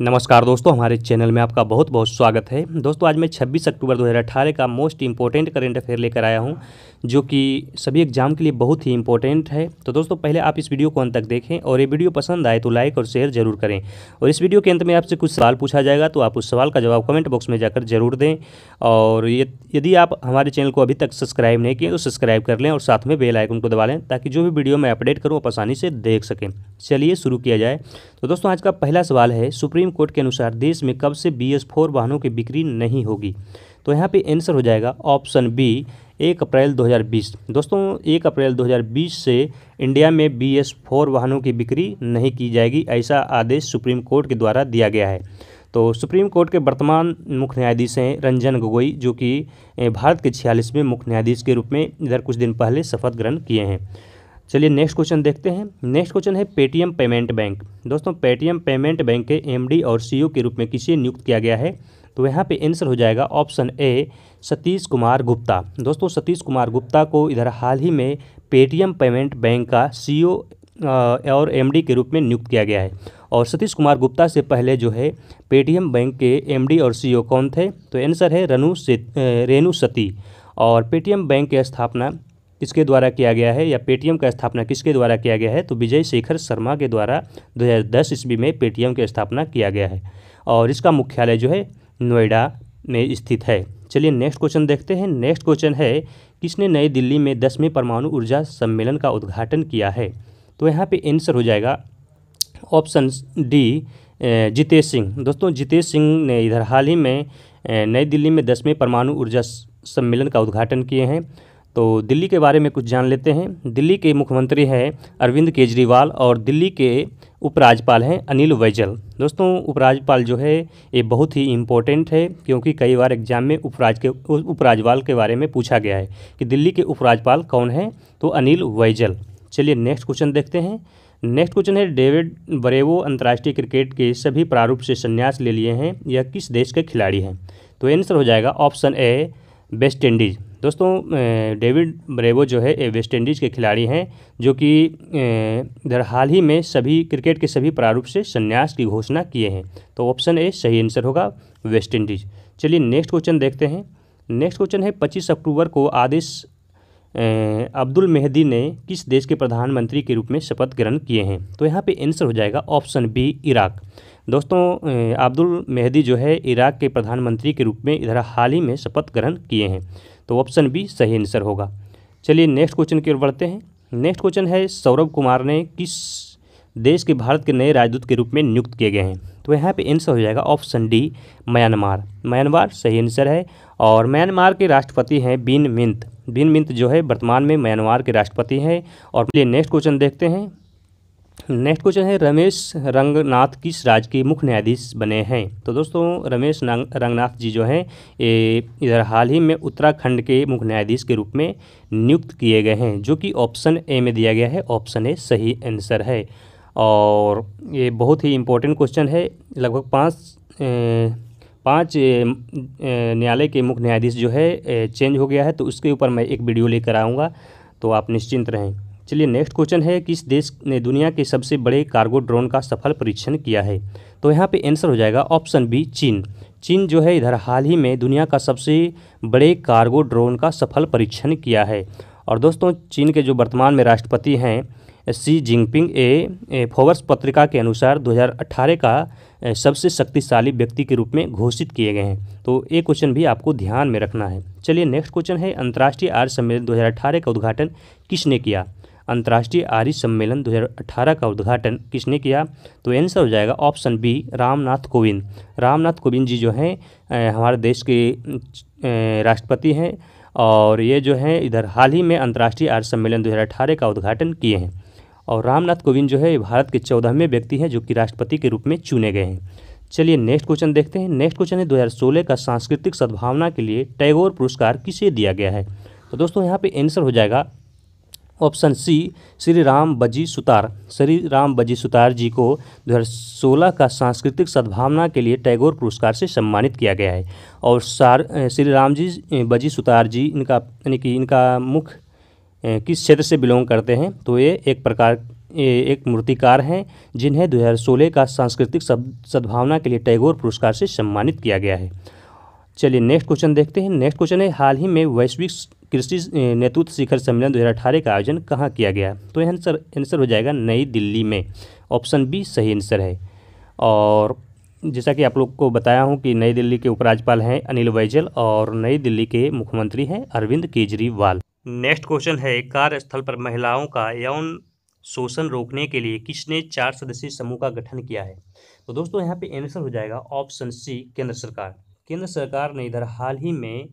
नमस्कार दोस्तों हमारे चैनल में आपका बहुत बहुत स्वागत है दोस्तों आज मैं 26 अक्टूबर 2018 का मोस्ट इम्पोर्टेंट करेंट अफेयर लेकर आया हूं जो कि सभी एग्जाम के लिए बहुत ही इंपॉर्टेंट है तो दोस्तों पहले आप इस वीडियो को अंत तक देखें और ये वीडियो पसंद आए तो लाइक और शेयर जरूर करें और इस वीडियो के अंत में आपसे कुछ सवाल पूछा जाएगा तो आप उस सवाल का जवाब कमेंट बॉक्स में जाकर जरूर दें और यदि आप हमारे चैनल को अभी तक सब्सक्राइब नहीं किए तो सब्सक्राइब कर लें और साथ में बेलाइकन को दबा लें ताकि जो भी वीडियो मैं अपडेट करूँ आप आसानी से देख सकें चलिए शुरू किया जाए तो दोस्तों आज का पहला सवाल है सुप्रीम कोर्ट के अनुसार देश में कब से बी एस फोर वाहनों की बिक्री नहीं होगी तो यहाँ पे आंसर हो जाएगा ऑप्शन बी एक अप्रैल 2020 दोस्तों एक अप्रैल 2020 से इंडिया में बी एस फोर वाहनों की बिक्री नहीं की जाएगी ऐसा आदेश सुप्रीम कोर्ट के द्वारा दिया गया है तो सुप्रीम कोर्ट के वर्तमान मुख्य न्यायाधीश हैं रंजन गोगोई जो कि भारत के छियालीसवें मुख्य न्यायाधीश के रूप में इधर कुछ दिन पहले शपथ ग्रहण किए हैं चलिए नेक्स्ट क्वेश्चन देखते हैं नेक्स्ट क्वेश्चन है पेटीएम पेमेंट बैंक दोस्तों पेटीएम पेमेंट बैंक के एमडी और सीईओ e के रूप में किसे नियुक्त किया गया है तो यहाँ पे आंसर हो जाएगा ऑप्शन ए सतीश कुमार गुप्ता दोस्तों सतीश कुमार गुप्ता को इधर हाल ही में पेटीएम पेमेंट बैंक का सी e और एम के रूप में नियुक्त किया गया है और सतीश कुमार गुप्ता से पहले जो है पेटीएम बैंक के एम और सी e कौन थे तो आंसर है रनु से रेणु सती और पेटीएम बैंक की स्थापना किसके द्वारा किया गया है या पेटीएम का स्थापना किसके द्वारा किया गया है तो विजय शेखर शर्मा के द्वारा 2010 ईस्वी में पेटीएम की स्थापना किया गया है और इसका मुख्यालय जो है नोएडा में स्थित है चलिए नेक्स्ट क्वेश्चन देखते हैं नेक्स्ट क्वेश्चन है किसने नई दिल्ली में दसवें परमाणु ऊर्जा सम्मेलन का उद्घाटन किया है तो यहाँ पे आंसर हो जाएगा ऑप्शन डी जितेश सिंह दोस्तों जितेश सिंह ने इधर हाल ही में नई दिल्ली में दसवें परमाणु ऊर्जा सम्मेलन का उद्घाटन किए हैं तो दिल्ली के बारे में कुछ जान लेते हैं दिल्ली के मुख्यमंत्री हैं अरविंद केजरीवाल और दिल्ली के उपराज्यपाल हैं अनिल वैजल दोस्तों उपराज्यपाल जो है ये बहुत ही इम्पोर्टेंट है क्योंकि कई बार एग्जाम में उपराज के उपराज्यपाल के बारे में पूछा गया है कि दिल्ली के उपराज्यपाल कौन हैं तो अनिल वैजल चलिए नेक्स्ट क्वेश्चन देखते हैं नेक्स्ट क्वेश्चन है डेविड बरेवो अंतर्राष्ट्रीय क्रिकेट के सभी प्रारूप से संन्यास ले लिए हैं यह किस देश के खिलाड़ी हैं तो आंसर हो जाएगा ऑप्शन ए वेस्ट इंडीज़ दोस्तों डेविड ब्रेवो जो है वेस्ट इंडीज़ के खिलाड़ी हैं जो कि इधर हाल ही में सभी क्रिकेट के सभी प्रारूप से संन्यास की घोषणा किए हैं तो ऑप्शन ए सही आंसर होगा वेस्ट इंडीज़ चलिए नेक्स्ट क्वेश्चन देखते हैं नेक्स्ट क्वेश्चन है पच्चीस अक्टूबर को आदेश अब्दुल मेहदी ने किस देश के प्रधानमंत्री के रूप में शपथ ग्रहण किए हैं तो यहाँ पे आंसर हो जाएगा ऑप्शन बी इराक दोस्तों अब्दुल मेहदी जो है इराक के प्रधानमंत्री के रूप में इधर हाल ही में शपथ ग्रहण किए हैं तो ऑप्शन बी सही आंसर होगा चलिए नेक्स्ट क्वेश्चन की ओर बढ़ते हैं नेक्स्ट क्वेश्चन है सौरभ कुमार ने किस देश के भारत के नए राजदूत के रूप में नियुक्त किए गए हैं तो यहाँ पे आंसर हो जाएगा ऑप्शन डी म्यांमार म्यांमार सही आंसर है और म्यांमार के राष्ट्रपति हैं बिन मिंत बिन मिंत जो है वर्तमान में म्यांमार के राष्ट्रपति हैं और नेक्स्ट क्वेश्चन देखते हैं नेक्स्ट क्वेश्चन है रमेश रंगनाथ किस राज्य के मुख्य न्यायाधीश बने हैं तो दोस्तों रमेश रंगनाथ जी जो हैं इधर हाल ही में उत्तराखंड के मुख्य न्यायाधीश के रूप में नियुक्त किए गए हैं जो कि ऑप्शन ए में दिया गया है ऑप्शन ए सही आंसर है और ये बहुत ही इम्पोर्टेंट क्वेश्चन है लगभग पाँच पाँच न्यायालय के मुख्य न्यायाधीश जो है चेंज हो गया है तो उसके ऊपर मैं एक वीडियो लेकर आऊँगा तो आप निश्चिंत रहें चलिए नेक्स्ट क्वेश्चन है किस देश ने दुनिया के सबसे बड़े कार्गो ड्रोन का सफल परीक्षण किया है तो यहाँ पे आंसर हो जाएगा ऑप्शन बी चीन चीन जो है इधर हाल ही में दुनिया का सबसे बड़े कार्गो ड्रोन का सफल परीक्षण किया है और दोस्तों चीन के जो वर्तमान में राष्ट्रपति हैं सी जिनपिंग ए, ए फोवर्स पत्रिका के अनुसार 2018 का सबसे शक्तिशाली व्यक्ति के रूप में घोषित किए गए हैं तो ये क्वेश्चन भी आपको ध्यान में रखना है चलिए नेक्स्ट क्वेश्चन है अंतर्राष्ट्रीय आर्य सम्मेलन 2018 का उद्घाटन किसने किया अंतर्राष्ट्रीय आर्य सम्मेलन 2018 का उद्घाटन किसने किया तो आंसर हो जाएगा ऑप्शन बी रामनाथ कोविंद रामनाथ कोविंद जी जो हैं हमारे देश के राष्ट्रपति हैं और ये जो हैं इधर हाल ही में अंतर्राष्ट्रीय आर्य सम्मेलन 2018 का उद्घाटन किए हैं और रामनाथ कोविंद जो है भारत के चौदहवें व्यक्ति हैं जो कि राष्ट्रपति के रूप में चुने गए हैं चलिए नेक्स्ट क्वेश्चन देखते हैं नेक्स्ट क्वेश्चन है 2016 का सांस्कृतिक सद्भावना के लिए टैगोर पुरस्कार किसे दिया गया है तो दोस्तों यहाँ पे आंसर हो जाएगा ऑप्शन सी श्री राम बजी सुतार श्री राम बजी सुतार जी को 2016 का सांस्कृतिक सद्भावना के लिए टैगोर पुरस्कार से सम्मानित किया गया है और सार श्री राम जी बजी सुतार जी इनका यानी कि इनका मुख्य किस क्षेत्र से बिलोंग करते हैं तो ये एक प्रकार ये एक मूर्तिकार हैं जिन्हें 2016 का सांस्कृतिक सद्भावना के लिए टैगोर पुरस्कार से सम्मानित किया गया है चलिए नेक्स्ट क्वेश्चन देखते हैं नेक्स्ट क्वेश्चन है हाल ही में वैश्विक कृषि नेतृत्व शिखर सम्मेलन 2018 का आयोजन कहाँ किया गया तो यह आंसर आंसर हो जाएगा नई दिल्ली में ऑप्शन बी सही आंसर है और जैसा कि आप लोग को बताया हूँ कि नई दिल्ली के उपराज्यपाल हैं अनिल बैजल और नई दिल्ली के मुख्यमंत्री हैं अरविंद केजरीवाल नेक्स्ट क्वेश्चन है कार्यस्थल पर महिलाओं का यौन शोषण रोकने के लिए किसने चार सदस्यीय समूह का गठन किया है तो दोस्तों यहाँ पे आंसर हो जाएगा ऑप्शन सी केंद्र सरकार केंद्र सरकार ने इधर हाल ही में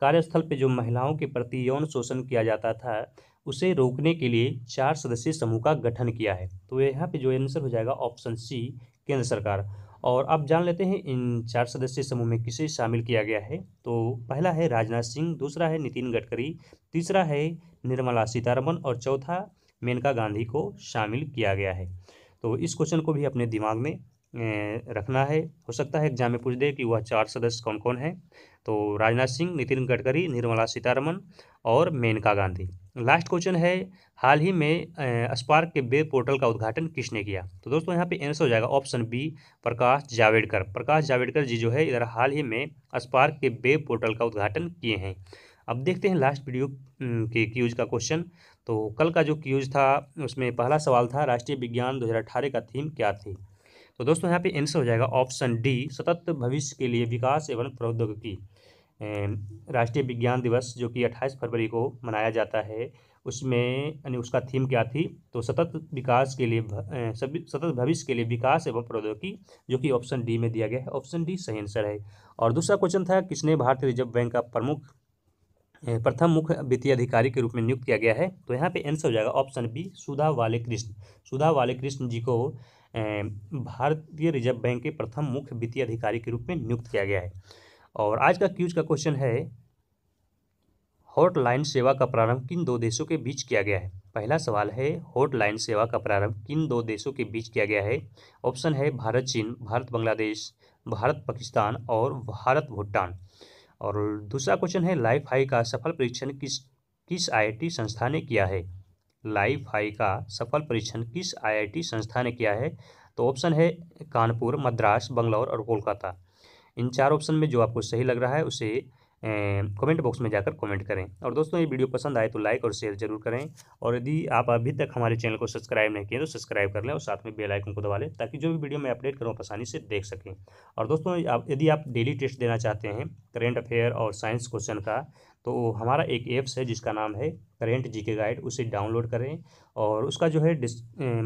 कार्यस्थल पर जो महिलाओं के प्रति यौन शोषण किया जाता था उसे रोकने के लिए चार सदस्यीय समूह का गठन किया है तो यहाँ पे जो आंसर हो जाएगा ऑप्शन सी केंद्र सरकार और अब जान लेते हैं इन चार सदस्यीय समूह में किसे शामिल किया गया है तो पहला है राजनाथ सिंह दूसरा है नितिन गडकरी तीसरा है निर्मला सीतारमन और चौथा मेनका गांधी को शामिल किया गया है तो इस क्वेश्चन को भी अपने दिमाग में रखना है हो सकता है एग्जाम में पूछ दे कि वह चार सदस्य कौन कौन है तो राजनाथ सिंह नितिन गडकरी निर्मला सीतारमन और मेनका गांधी लास्ट क्वेश्चन है हाल ही में स्पार्क के वेब पोर्टल का उद्घाटन किसने किया तो दोस्तों यहाँ पे आंसर हो जाएगा ऑप्शन बी प्रकाश जावेडकर प्रकाश जावेडकर जी जो है इधर हाल ही में स्पार्क के वेब पोर्टल का उद्घाटन किए हैं अब देखते हैं लास्ट वीडियो के क्यूज का क्वेश्चन तो कल का जो क्यूज था उसमें पहला सवाल था राष्ट्रीय विज्ञान दो का थीम क्या थी तो दोस्तों यहाँ पे आंसर हो जाएगा ऑप्शन डी सतत भविष्य के लिए विकास एवं प्रौद्योगिकी राष्ट्रीय विज्ञान दिवस जो कि 28 फरवरी को मनाया जाता है उसमें यानी उसका थीम क्या थी तो सतत विकास के लिए सतत भविष्य के लिए विकास एवं प्रौद्योगिकी जो कि ऑप्शन डी में दिया गया है ऑप्शन डी सही आंसर है और दूसरा क्वेश्चन था किसने भारतीय रिजर्व बैंक का प्रमुख प्रथम मुख्य वित्तीय अधिकारी के रूप में नियुक्त किया गया है तो यहाँ पे आंसर हो जाएगा ऑप्शन बी सुधा वाले कृष्ण सुधा वाले कृष्ण जी को भारतीय रिजर्व बैंक के प्रथम मुख्य वित्तीय अधिकारी के रूप में नियुक्त किया गया है और आज का क्यूज का क्वेश्चन है हॉटलाइन सेवा का प्रारंभ किन दो देशों के बीच किया गया है पहला सवाल है हॉटलाइन सेवा का प्रारंभ किन दो देशों के बीच किया गया है ऑप्शन है भारत चीन भारत बांग्लादेश भारत पाकिस्तान और भारत भूटान और दूसरा क्वेश्चन है लाइफ हाई का सफल परीक्षण किस किस आईआईटी संस्था ने किया है फाई का सफल परीक्षण किस आईआईटी संस्था ने किया है तो ऑप्शन है कानपुर मद्रास बंगलौर और कोलकाता इन चार ऑप्शन में जो आपको सही लग रहा है उसे कमेंट बॉक्स में जाकर कमेंट करें और दोस्तों ये वीडियो पसंद आए तो लाइक और शेयर जरूर करें और यदि आप अभी तक हमारे चैनल को सब्सक्राइब नहीं किए तो सब्सक्राइब कर लें और साथ में बेल आइकन को दबा लें ताकि जो भी वीडियो मैं अपडेट करूँ आसानी से देख सकें और दोस्तों आप यदि आप डेली टेस्ट देना चाहते हैं करेंट अफेयर और साइंस क्वेश्चन का तो हमारा एक ऐप्स है जिसका नाम है करेंट जीके गाइड उसे डाउनलोड करें और उसका जो है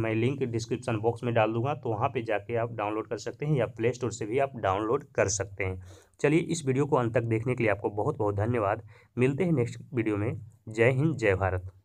मैं लिंक डिस्क्रिप्शन बॉक्स में डाल दूंगा तो वहाँ पे जाके आप डाउनलोड कर सकते हैं या प्ले स्टोर से भी आप डाउनलोड कर सकते हैं चलिए इस वीडियो को अंत तक देखने के लिए आपको बहुत बहुत धन्यवाद मिलते हैं नेक्स्ट वीडियो में जय हिंद जय भारत